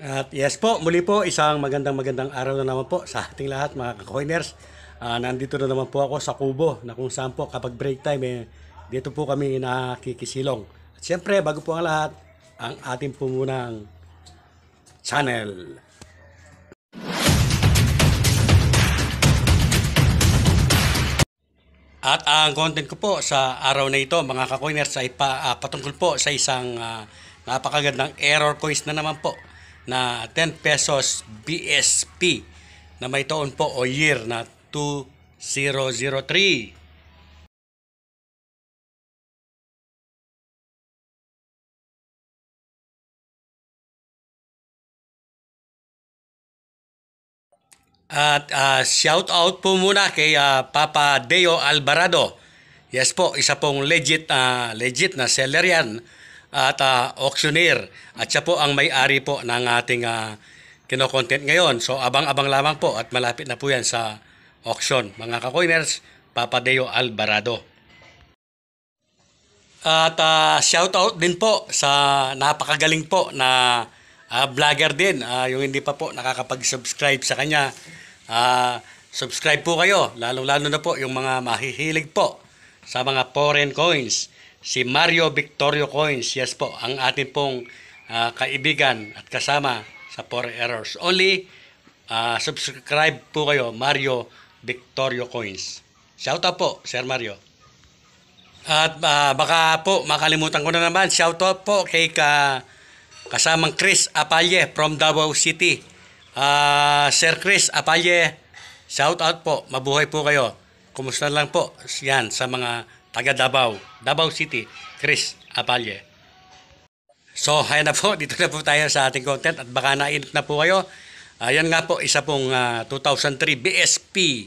At yes po, muli po isang magandang magandang araw na naman po sa ating lahat mga kakoiners. Uh, ah, nandito na naman po ako sa Kubo na kung saan po kapag break time eh, dito po kami nakikisilong. At syempre bago po ang lahat, ang ating po munang channel. At ang content ko po sa araw na ito mga kakoiners ay pa, uh, patungkol po sa isang uh, napakagandang error coins na naman po na 10 pesos BSP na may taon po o year na 2003. At uh, shout out po muna kay uh, Papa Deo Alvarado. Yes po, isa pong legit uh, legit na seller yan at uh, auctioneer. At siya po ang may-ari po ng ating uh, ah, kino-content ngayon. So abang-abang lamang po at malapit na po yan sa auction. Mga kakoiners, Papadeo Alvarado. At uh, ah, shout out din po sa napakagaling po na uh, vlogger din. Uh, yung hindi pa po nakakapag-subscribe sa kanya. Uh, subscribe po kayo, lalo lalo na po yung mga mahihilig po sa mga foreign coins si Mario Victorio Coins. Yes po, ang atin pong uh, kaibigan at kasama sa 4 Errors. Only uh, subscribe po kayo, Mario Victorio Coins. Shout out po, Sir Mario. At uh, baka po, makalimutan ko na naman, shout out po kay ka, kasamang Chris Apalye from Davao City. Uh, Sir Chris Apalye, shout out po, mabuhay po kayo. Kumusta lang po yan sa mga taga Davao, Davao City, Chris Apalle. So, ayan na po, dito na po tayo sa ating content at baka nainit na po kayo. Ayan nga po, isa pong uh, 2003 BSP,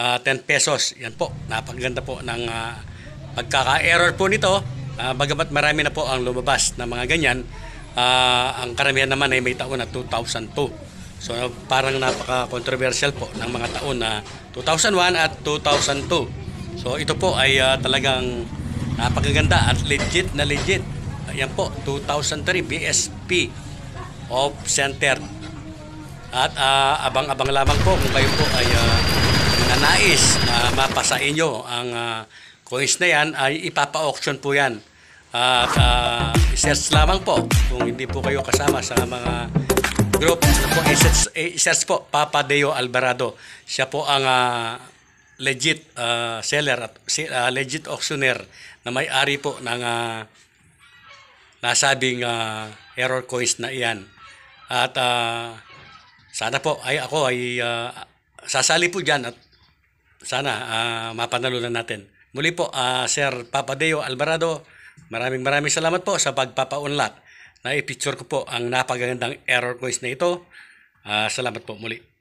uh, 10 pesos. Yan po, napakaganda po ng uh, pagkaka-error po nito. Uh, bagamat marami na po ang lumabas na mga ganyan, uh, ang karamihan naman ay may taon na 2002. So parang napaka-controversial po ng mga taon na 2001 at 2002. So ito po ay uh, talagang napakaganda at legit na legit. Ayan po, 2003 BSP of Center. At uh, abang-abang lamang po kung kayo po ay uh, ah, nanais na mapasa inyo ang uh, coins na yan ay ipapa-auction po yan. At uh, search lamang po kung hindi po kayo kasama sa mga group. Ano po, i-search, po Papa Deo Alvarado. Siya po ang uh, legit uh, seller at uh, legit auctioneer na may-ari po ng uh, nasabing uh, error coins na iyan. At uh, sana po ay ako ay uh, sasali po diyan at sana uh, mapanalunan natin. Muli po, uh, Sir Papadeo Alvarado, maraming maraming salamat po sa pagpapa pagpapaunlat na i-picture ko po ang napagandang error coins na ito. Uh, salamat po muli.